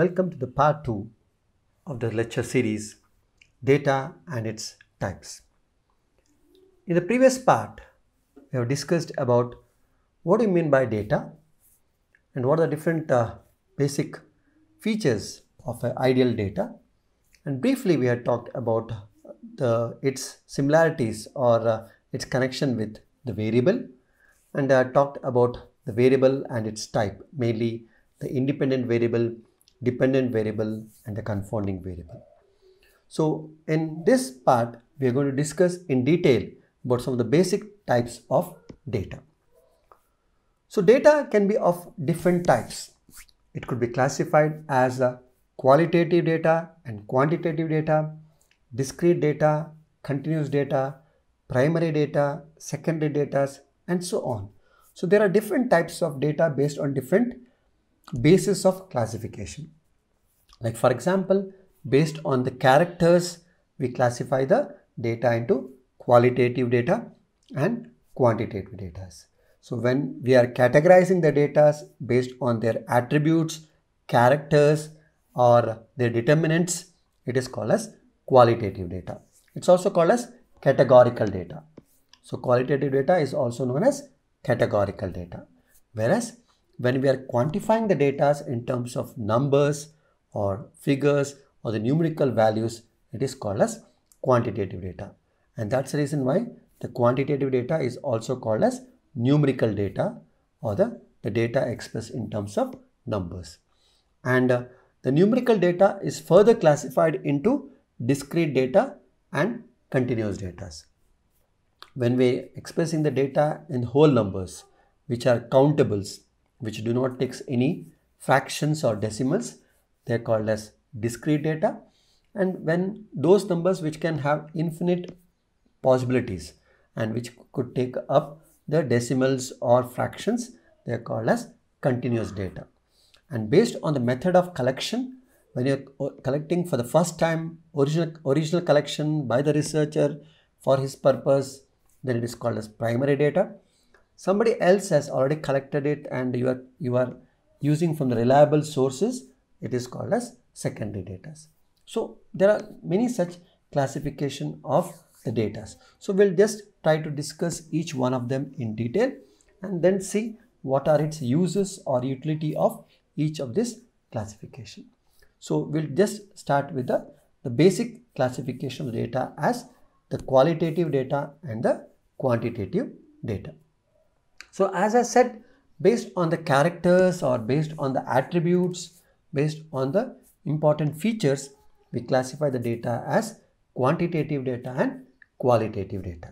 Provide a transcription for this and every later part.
Welcome to the part 2 of the lecture series Data and its Types. In the previous part, we have discussed about what do you mean by data and what are the different uh, basic features of uh, ideal data and briefly we had talked about the its similarities or uh, its connection with the variable and uh, talked about the variable and its type mainly the independent variable dependent variable and the confounding variable. So in this part, we are going to discuss in detail about some of the basic types of data. So data can be of different types. It could be classified as qualitative data and quantitative data, discrete data, continuous data, primary data, secondary data, and so on. So there are different types of data based on different basis of classification. Like for example, based on the characters, we classify the data into qualitative data and quantitative data. So when we are categorizing the data based on their attributes, characters, or their determinants, it is called as qualitative data. It's also called as categorical data. So qualitative data is also known as categorical data. Whereas when we are quantifying the data in terms of numbers or figures or the numerical values, it is called as quantitative data. And that's the reason why the quantitative data is also called as numerical data or the, the data expressed in terms of numbers. And uh, the numerical data is further classified into discrete data and continuous data. When we expressing the data in whole numbers, which are countables, which do not take any fractions or decimals. They are called as discrete data. And when those numbers which can have infinite possibilities and which could take up the decimals or fractions, they are called as continuous data. And based on the method of collection, when you're collecting for the first time, original, original collection by the researcher for his purpose, then it is called as primary data somebody else has already collected it and you are you are using from the reliable sources it is called as secondary data so there are many such classification of the data so we'll just try to discuss each one of them in detail and then see what are its uses or utility of each of this classification so we'll just start with the the basic classification of data as the qualitative data and the quantitative data so as I said, based on the characters or based on the attributes, based on the important features, we classify the data as quantitative data and qualitative data.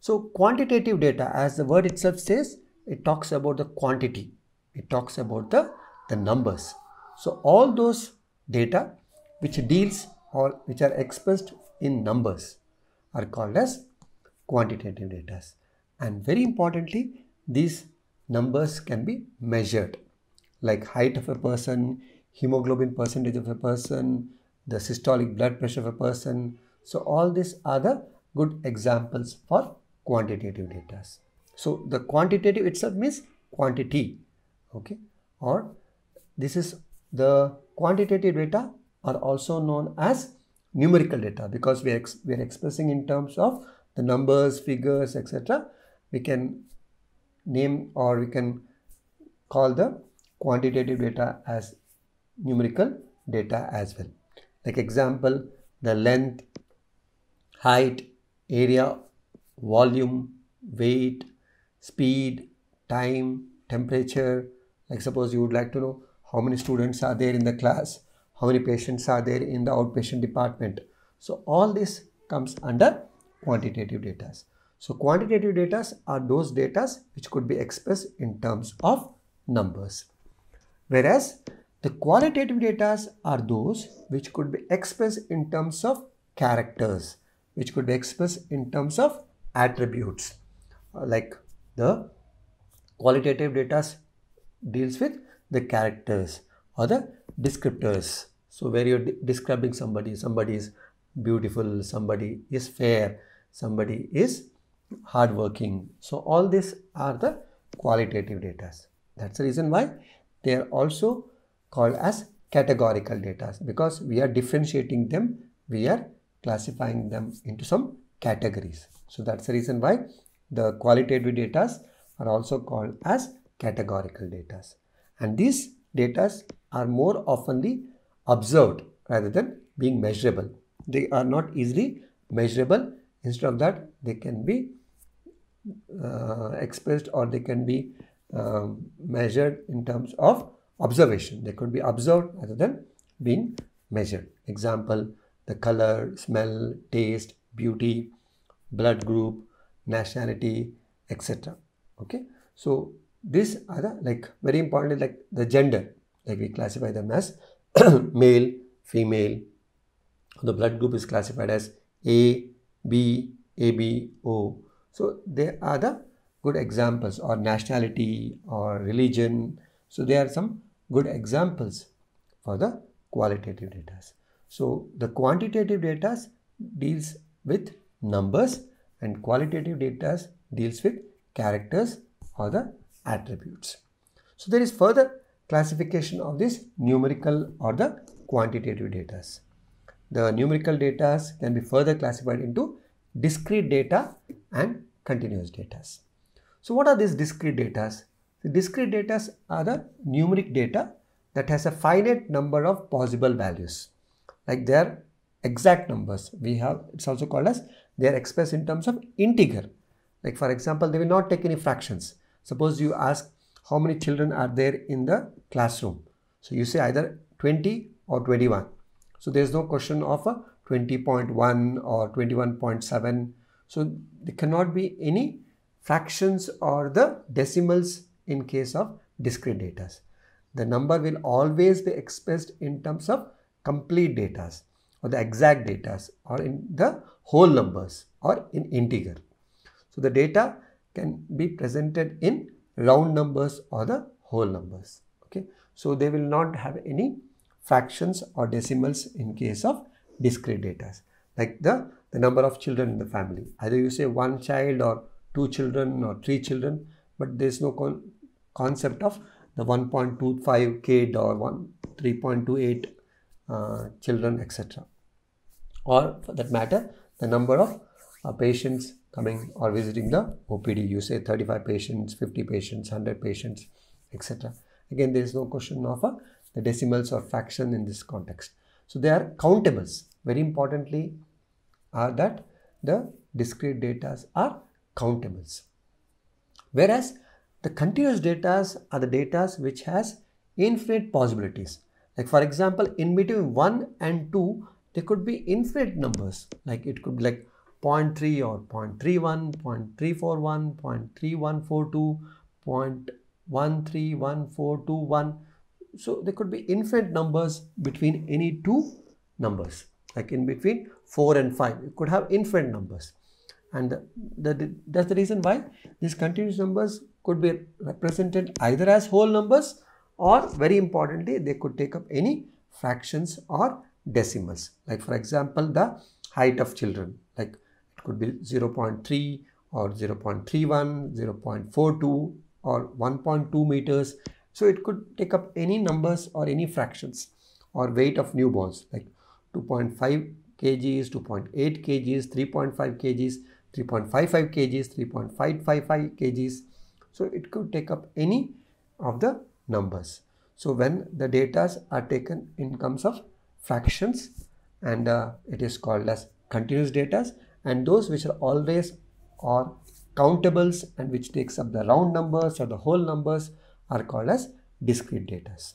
So quantitative data, as the word itself says, it talks about the quantity. It talks about the, the numbers. So all those data which deals or which are expressed in numbers are called as quantitative data and very importantly these numbers can be measured like height of a person, hemoglobin percentage of a person, the systolic blood pressure of a person. So all these are the good examples for quantitative data. So the quantitative itself means quantity, okay? Or this is the quantitative data are also known as numerical data because we are, we are expressing in terms of the numbers, figures, etc we can name or we can call the quantitative data as numerical data as well. Like example, the length, height, area, volume, weight, speed, time, temperature. Like suppose you would like to know how many students are there in the class, how many patients are there in the outpatient department. So all this comes under quantitative data. So quantitative data are those data which could be expressed in terms of numbers. Whereas the qualitative data are those which could be expressed in terms of characters, which could be expressed in terms of attributes. Uh, like the qualitative data deals with the characters or the descriptors. So where you're de describing somebody, somebody is beautiful, somebody is fair, somebody is hardworking. So all these are the qualitative data. That's the reason why they are also called as categorical data because we are differentiating them, we are classifying them into some categories. So that's the reason why the qualitative data are also called as categorical data. And these data are more oftenly observed rather than being measurable. They are not easily measurable. Instead of that, they can be uh, expressed or they can be um, measured in terms of observation. They could be observed rather than being measured. Example, the color, smell, taste, beauty, blood group, nationality, etc. Okay, so these are the like very importantly like the gender, like we classify them as male, female. The blood group is classified as A, B, AB, O. So they are the good examples or nationality or religion. So they are some good examples for the qualitative data. So the quantitative data deals with numbers and qualitative data deals with characters or the attributes. So there is further classification of this numerical or the quantitative data. The numerical data can be further classified into discrete data and continuous data. So what are these discrete data? The discrete data are the numeric data that has a finite number of possible values like their exact numbers. We have, it's also called as, they are expressed in terms of integer. Like for example, they will not take any fractions. Suppose you ask how many children are there in the classroom. So you say either 20 or 21. So there's no question of a 20.1 or 21.7. So there cannot be any fractions or the decimals in case of discrete data. The number will always be expressed in terms of complete data or the exact data or in the whole numbers or in integer. So the data can be presented in round numbers or the whole numbers. Okay. So they will not have any fractions or decimals in case of discrete data, like the, the number of children in the family. Either you say one child or two children or three children, but there's no con concept of the 1.25 kid or 1 3.28 uh, children, etc. Or for that matter, the number of uh, patients coming or visiting the OPD. You say 35 patients, 50 patients, 100 patients, etc. Again, there is no question of a uh, the decimals or fraction in this context. So they are countables very importantly are that the discrete datas are countables. Whereas the continuous datas are the datas which has infinite possibilities. Like for example, in between 1 and 2, there could be infinite numbers. Like it could be like 0.3 or 0.31, 0.341, 0.3142, 0.131421. So there could be infinite numbers between any two numbers like in between 4 and 5. You could have infinite numbers. And the, the, that's the reason why these continuous numbers could be represented either as whole numbers or very importantly, they could take up any fractions or decimals. Like for example, the height of children, like it could be 0 0.3 or 0 0.31, 0 0.42 or 1.2 meters. So it could take up any numbers or any fractions or weight of newborns like 2.5 kgs, 2.8 kgs, 3.5 kgs, 3.55 kgs, 3.555 kgs. So it could take up any of the numbers. So when the datas are taken in terms of fractions and uh, it is called as continuous datas and those which are always or countables and which takes up the round numbers or the whole numbers are called as discrete datas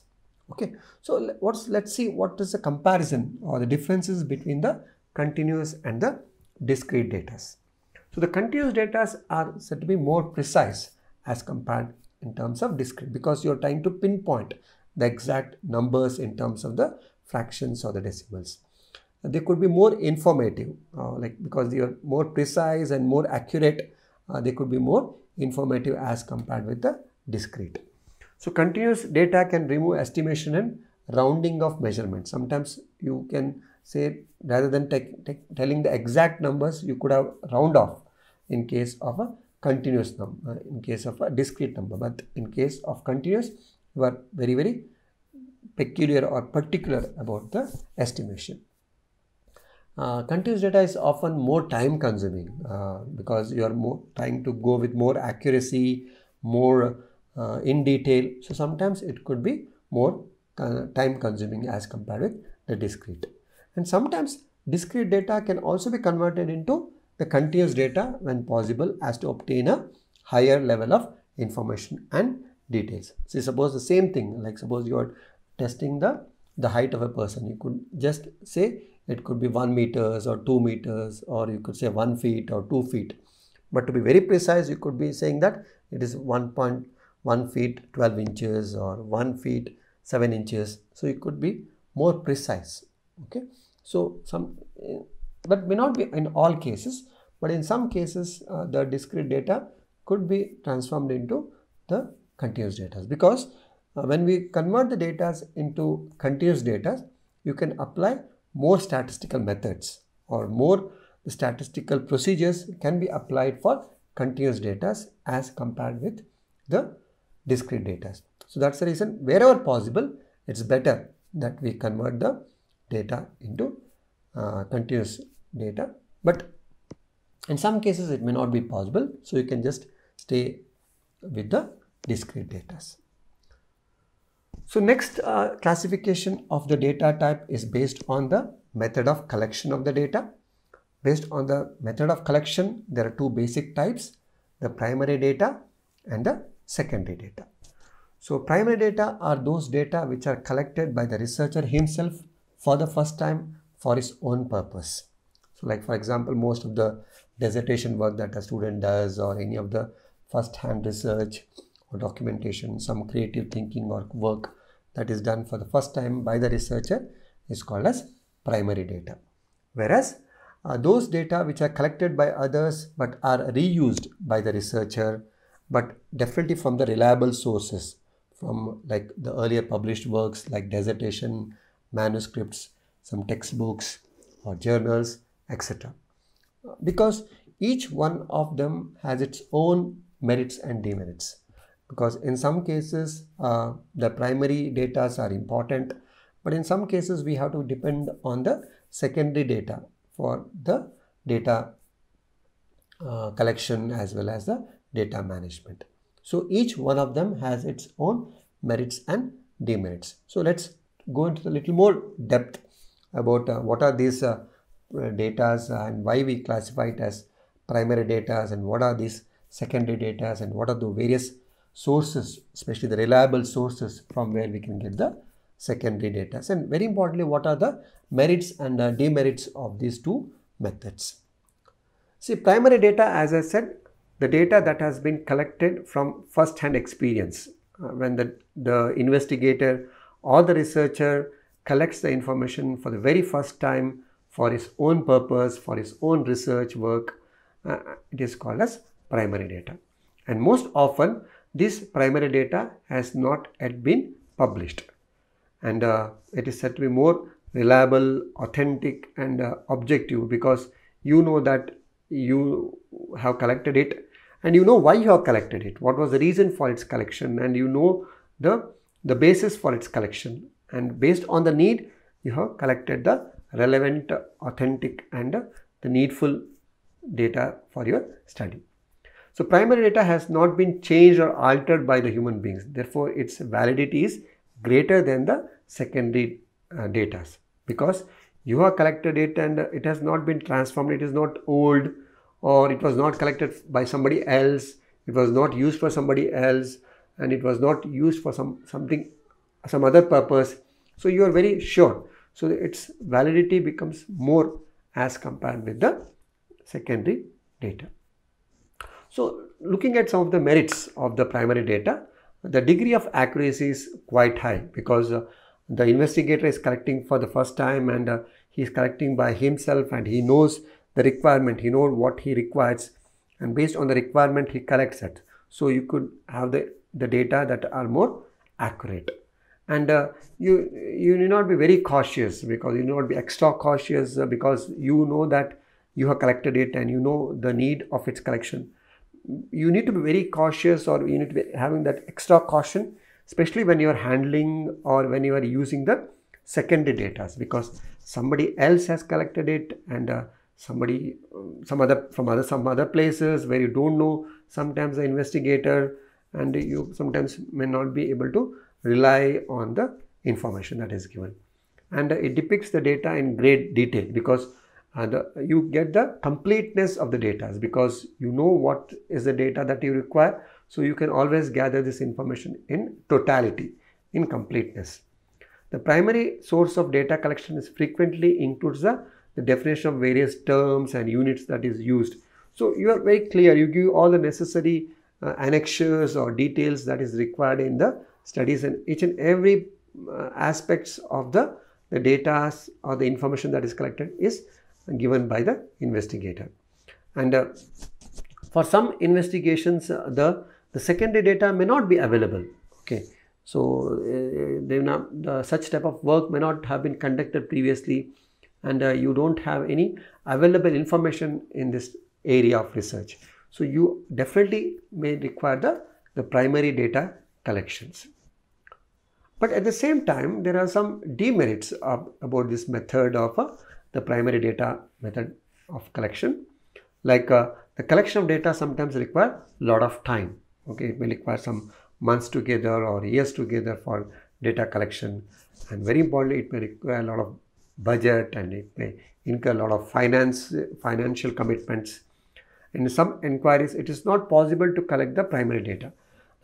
okay so what's let's see what is the comparison or the differences between the continuous and the discrete data so the continuous data are said to be more precise as compared in terms of discrete because you're trying to pinpoint the exact numbers in terms of the fractions or the decimals they could be more informative uh, like because they are more precise and more accurate uh, they could be more informative as compared with the discrete so continuous data can remove estimation and rounding of measurement. Sometimes you can say rather than telling the exact numbers, you could have round off in case of a continuous number, uh, in case of a discrete number. But in case of continuous, you are very, very peculiar or particular about the estimation. Uh, continuous data is often more time consuming uh, because you are more trying to go with more accuracy, more uh, in detail. So sometimes it could be more time consuming as compared with the discrete. And sometimes discrete data can also be converted into the continuous data when possible as to obtain a higher level of information and details. See, suppose the same thing, like suppose you are testing the, the height of a person, you could just say it could be 1 meters or 2 meters or you could say 1 feet or 2 feet. But to be very precise, you could be saying that it point 1 feet 12 inches or 1 feet 7 inches so it could be more precise okay so some but may not be in all cases but in some cases uh, the discrete data could be transformed into the continuous data because uh, when we convert the data into continuous data you can apply more statistical methods or more statistical procedures can be applied for continuous data as compared with the discrete data. So that's the reason wherever possible, it's better that we convert the data into uh, continuous data. But in some cases, it may not be possible. So you can just stay with the discrete data. So next uh, classification of the data type is based on the method of collection of the data. Based on the method of collection, there are two basic types, the primary data and the secondary data. So primary data are those data which are collected by the researcher himself for the first time for his own purpose. So like for example, most of the dissertation work that a student does or any of the first-hand research or documentation, some creative thinking or work that is done for the first time by the researcher is called as primary data. Whereas uh, those data which are collected by others but are reused by the researcher but definitely from the reliable sources, from like the earlier published works like dissertation, manuscripts, some textbooks or journals, etc. Because each one of them has its own merits and demerits. Because in some cases, uh, the primary data are important, but in some cases, we have to depend on the secondary data for the data uh, collection as well as the data management. So each one of them has its own merits and demerits. So let's go into a little more depth about uh, what are these uh, datas and why we classify it as primary datas and what are these secondary datas and what are the various sources, especially the reliable sources from where we can get the secondary data. And very importantly, what are the merits and uh, demerits of these two methods? See, primary data, as I said, the data that has been collected from first-hand experience uh, when the, the investigator or the researcher collects the information for the very first time for his own purpose, for his own research work, uh, it is called as primary data. And most often, this primary data has not yet been published. And uh, it is said to be more reliable, authentic and uh, objective because you know that you have collected it and you know why you have collected it what was the reason for its collection and you know the the basis for its collection and based on the need you have collected the relevant authentic and the needful data for your study so primary data has not been changed or altered by the human beings therefore its validity is greater than the secondary uh, data because you have collected it and it has not been transformed it is not old or it was not collected by somebody else it was not used for somebody else and it was not used for some something some other purpose so you are very sure so its validity becomes more as compared with the secondary data so looking at some of the merits of the primary data the degree of accuracy is quite high because uh, the investigator is collecting for the first time and uh, he is collecting by himself and he knows the requirement he knows what he requires and based on the requirement he collects it so you could have the, the data that are more accurate and uh, you you need not be very cautious because you need not be extra cautious uh, because you know that you have collected it and you know the need of its collection you need to be very cautious or you need to be having that extra caution especially when you are handling or when you are using the secondary data because somebody else has collected it and uh, somebody um, some other from other some other places where you don't know sometimes the investigator and you sometimes may not be able to rely on the information that is given and it depicts the data in great detail because uh, the, you get the completeness of the data because you know what is the data that you require so you can always gather this information in totality, in completeness. The primary source of data collection is frequently includes the, the definition of various terms and units that is used. So you are very clear, you give all the necessary uh, annexures or details that is required in the studies and each and every uh, aspects of the, the data or the information that is collected is given by the investigator. And uh, for some investigations, uh, the the secondary data may not be available. Okay, so uh, not, uh, such type of work may not have been conducted previously and uh, you don't have any available information in this area of research. So you definitely may require the, the primary data collections. But at the same time, there are some demerits of, about this method of uh, the primary data method of collection. Like uh, the collection of data sometimes require a lot of time okay it may require some months together or years together for data collection and very importantly it may require a lot of budget and it may incur a lot of finance financial commitments in some inquiries it is not possible to collect the primary data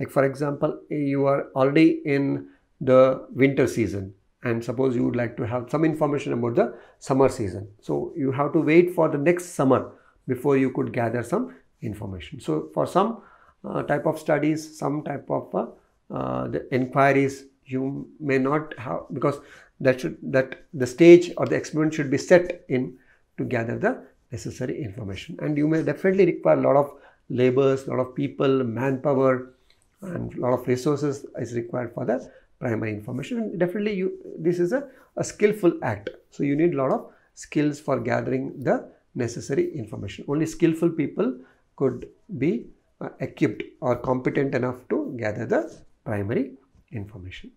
like for example you are already in the winter season and suppose you would like to have some information about the summer season so you have to wait for the next summer before you could gather some information so for some uh, type of studies, some type of uh, uh, the inquiries you may not have because that should that the stage or the experiment should be set in to gather the necessary information and you may definitely require a lot of labors, lot of people, manpower and a lot of resources is required for the primary information and definitely you this is a, a skillful act so you need a lot of skills for gathering the necessary information only skillful people could be uh, equipped or competent enough to gather the primary information.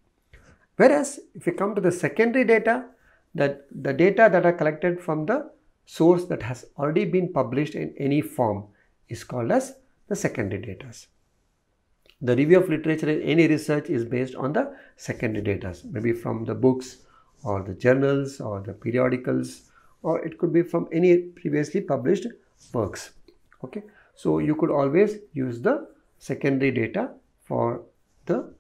Whereas if we come to the secondary data, that the data that are collected from the source that has already been published in any form is called as the secondary data. The review of literature in any research is based on the secondary data, maybe from the books or the journals or the periodicals or it could be from any previously published works. Okay, so you could always use the secondary data for the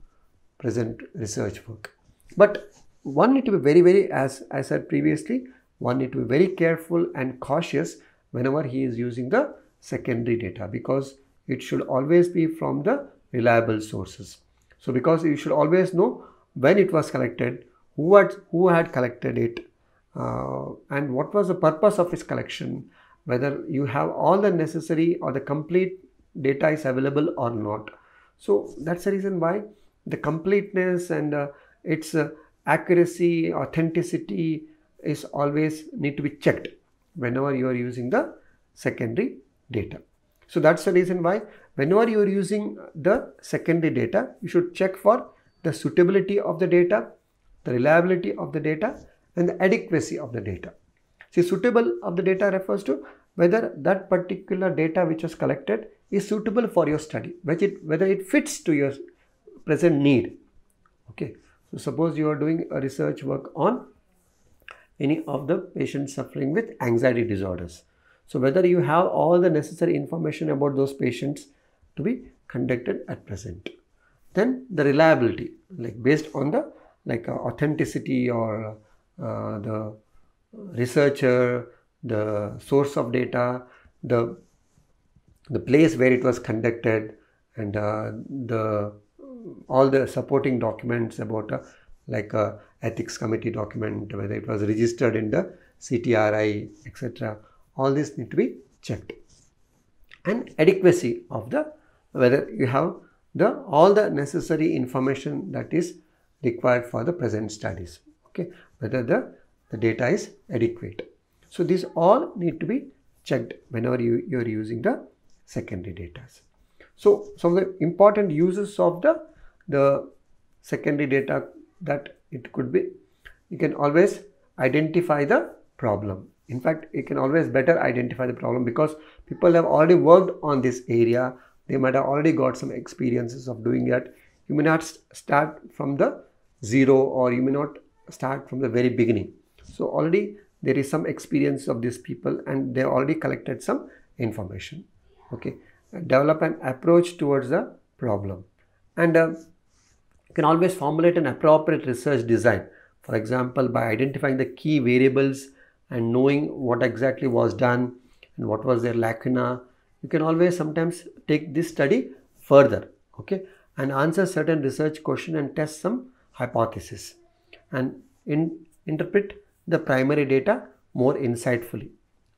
present research work. But one need to be very, very, as I said previously, one need to be very careful and cautious whenever he is using the secondary data because it should always be from the reliable sources. So because you should always know when it was collected, who had, who had collected it, uh, and what was the purpose of his collection whether you have all the necessary or the complete data is available or not. So that's the reason why the completeness and uh, its uh, accuracy, authenticity is always need to be checked whenever you are using the secondary data. So that's the reason why whenever you are using the secondary data, you should check for the suitability of the data, the reliability of the data and the adequacy of the data. See, suitable of the data refers to whether that particular data which was collected is suitable for your study, whether it, whether it fits to your present need. Okay, so suppose you are doing a research work on any of the patients suffering with anxiety disorders. So whether you have all the necessary information about those patients to be conducted at present. Then the reliability, like based on the like uh, authenticity or uh, the researcher, the source of data, the the place where it was conducted, and uh, the all the supporting documents about uh, like a uh, ethics committee document whether it was registered in the CTRI etc. All this need to be checked and adequacy of the whether you have the all the necessary information that is required for the present studies okay whether the the data is adequate. So these all need to be checked whenever you, you are using the secondary data. So some of the important uses of the, the secondary data that it could be, you can always identify the problem. In fact, you can always better identify the problem because people have already worked on this area. They might have already got some experiences of doing that. You may not start from the zero or you may not start from the very beginning. So already there is some experience of these people and they already collected some information. Okay, uh, develop an approach towards the problem and uh, you can always formulate an appropriate research design. For example, by identifying the key variables and knowing what exactly was done and what was their lacuna, you can always sometimes take this study further, okay, and answer certain research question and test some hypothesis and in, interpret the primary data more insightfully.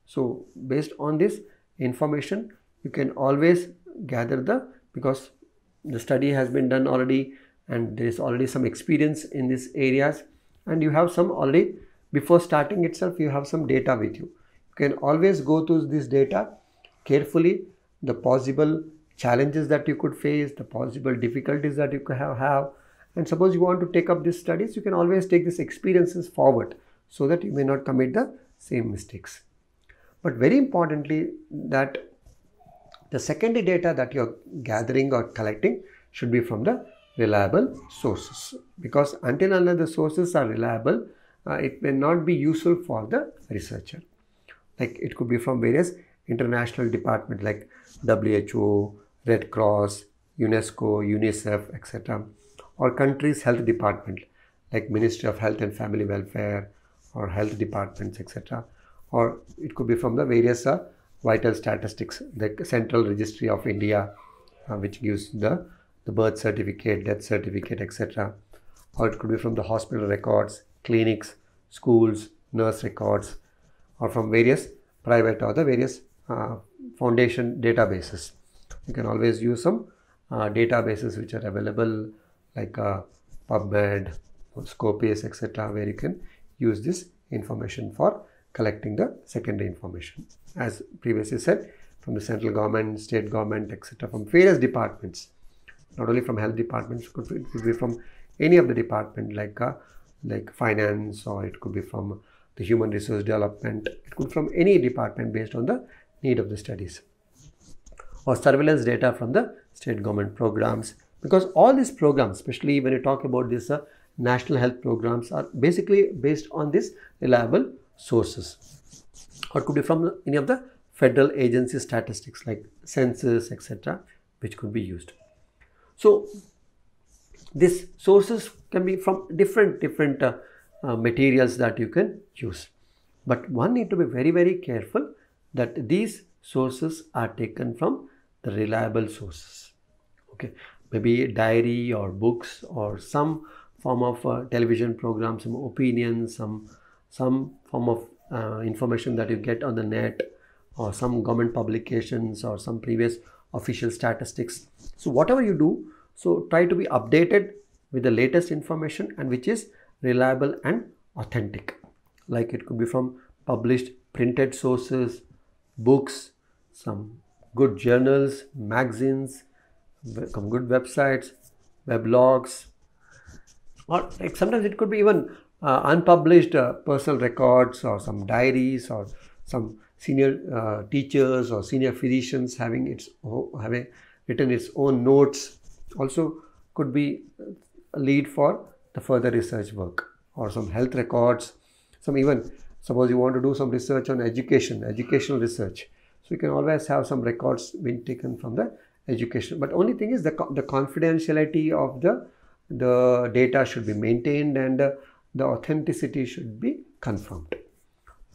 So based on this information, you can always gather the, because the study has been done already and there is already some experience in these areas and you have some already, before starting itself, you have some data with you. You can always go through this data carefully, the possible challenges that you could face, the possible difficulties that you could have, have. and suppose you want to take up these studies, you can always take these experiences forward so that you may not commit the same mistakes. But very importantly that the secondary data that you're gathering or collecting should be from the reliable sources because until unless the sources are reliable, uh, it may not be useful for the researcher. Like it could be from various international departments like WHO, Red Cross, UNESCO, UNICEF, etc. or country's health department like Ministry of Health and Family Welfare, or health departments, etc. Or it could be from the various uh, vital statistics, the Central Registry of India, uh, which gives the, the birth certificate, death certificate, etc. Or it could be from the hospital records, clinics, schools, nurse records, or from various private or the various uh, foundation databases. You can always use some uh, databases which are available like uh, PubMed, Scopus, etc., where you can use this information for collecting the secondary information. As previously said, from the central government, state government, etc., from various departments, not only from health departments, it could, be, it could be from any of the department like uh, like finance or it could be from the human resource development, it could from any department based on the need of the studies or surveillance data from the state government programs because all these programs, especially when you talk about this uh, national health programs are basically based on these reliable sources or could be from any of the federal agency statistics like census etc which could be used so these sources can be from different different uh, uh, materials that you can use but one need to be very very careful that these sources are taken from the reliable sources okay maybe diary or books or some form of uh, television programs, some opinions, some some form of uh, information that you get on the net, or some government publications, or some previous official statistics. So whatever you do, so try to be updated with the latest information and which is reliable and authentic. Like it could be from published printed sources, books, some good journals, magazines, some good websites, weblogs, or like sometimes it could be even uh, unpublished uh, personal records or some diaries or some senior uh, teachers or senior physicians having its having written its own notes also could be a uh, lead for the further research work or some health records some even suppose you want to do some research on education educational research so you can always have some records being taken from the education but only thing is the, the confidentiality of the the data should be maintained and uh, the authenticity should be confirmed.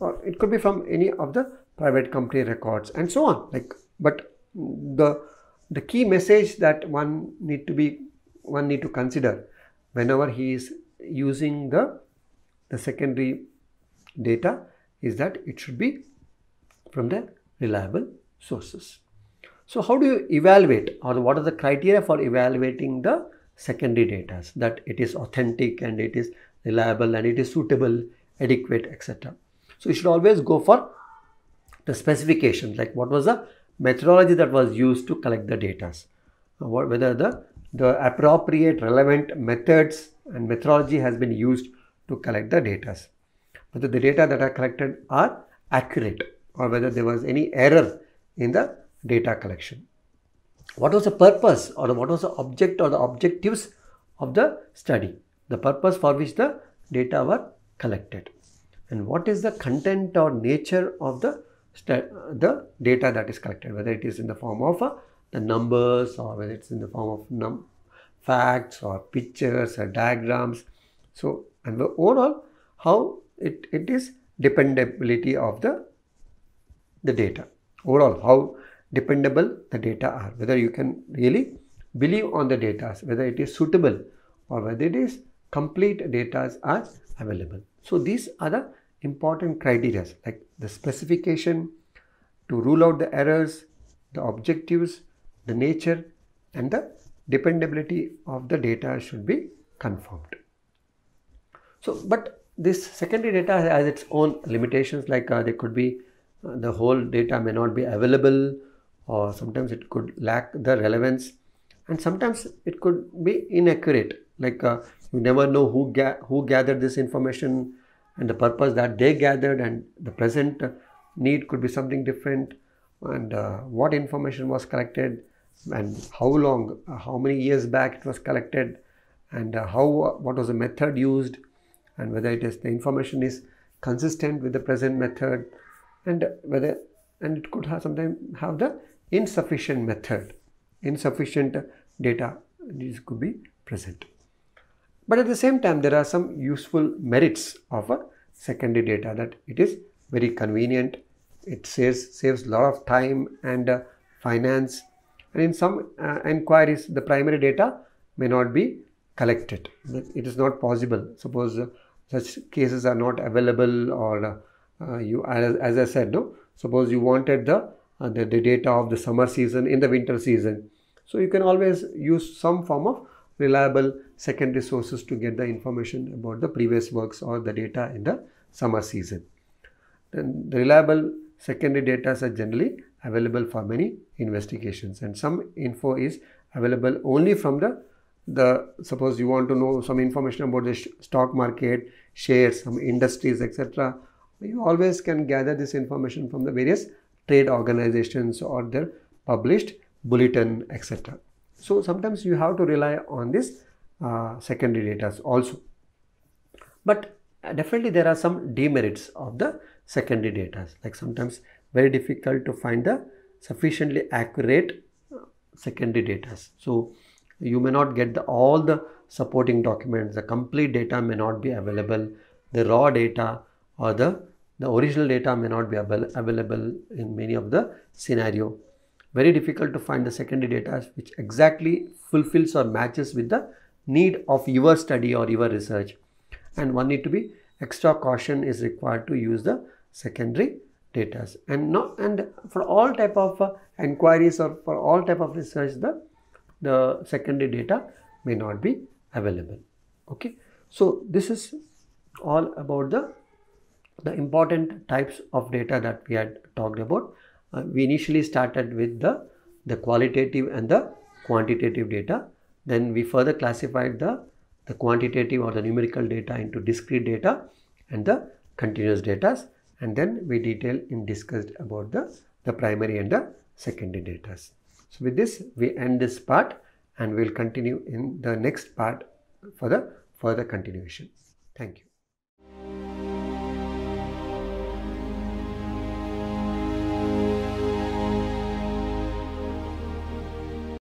Or it could be from any of the private company records and so on. Like, but the the key message that one need to be one need to consider whenever he is using the the secondary data is that it should be from the reliable sources. So how do you evaluate or what are the criteria for evaluating the secondary data that it is authentic and it is reliable and it is suitable, adequate, etc. So you should always go for the specification like what was the methodology that was used to collect the data, whether the, the appropriate relevant methods and methodology has been used to collect the data, whether the data that are collected are accurate or whether there was any error in the data collection what was the purpose or what was the object or the objectives of the study, the purpose for which the data were collected and what is the content or nature of the, the data that is collected, whether it is in the form of uh, the numbers or whether it's in the form of num facts or pictures or diagrams. So, and the overall how it, it is dependability of the, the data overall how dependable the data are, whether you can really believe on the data, whether it is suitable or whether it is complete data are available. So these are the important criteria like the specification to rule out the errors, the objectives, the nature and the dependability of the data should be confirmed. So, but this secondary data has its own limitations like uh, there could be uh, the whole data may not be available or sometimes it could lack the relevance and sometimes it could be inaccurate like uh, you never know who ga- who gathered this information and the purpose that they gathered and the present need could be something different and uh, what information was collected and how long uh, how many years back it was collected and uh, how uh, what was the method used and whether it is the information is consistent with the present method and whether and it could have sometimes have the insufficient method, insufficient data this could be present. But at the same time, there are some useful merits of a secondary data that it is very convenient, it saves saves a lot of time and uh, finance and in some uh, inquiries the primary data may not be collected. It is not possible. Suppose uh, such cases are not available or uh, you as, as I said no, suppose you wanted the uh, the, the data of the summer season in the winter season. So you can always use some form of reliable secondary sources to get the information about the previous works or the data in the summer season. Then the reliable secondary data are generally available for many investigations and some info is available only from the the suppose you want to know some information about the stock market shares some industries etc you always can gather this information from the various trade organizations or their published bulletin, etc. So sometimes you have to rely on this uh, secondary data also. But uh, definitely there are some demerits of the secondary data like sometimes very difficult to find the sufficiently accurate uh, secondary data. So you may not get the, all the supporting documents, the complete data may not be available, the raw data or the the original data may not be available in many of the scenario. Very difficult to find the secondary data which exactly fulfills or matches with the need of your study or your research. And one need to be extra caution is required to use the secondary data. And not and for all type of inquiries uh, or for all type of research, the the secondary data may not be available. Okay, so this is all about the the important types of data that we had talked about. Uh, we initially started with the, the qualitative and the quantitative data. Then we further classified the, the quantitative or the numerical data into discrete data and the continuous data. And then we detailed and discussed about the, the primary and the secondary data. So with this, we end this part and we'll continue in the next part for the further continuation. Thank you.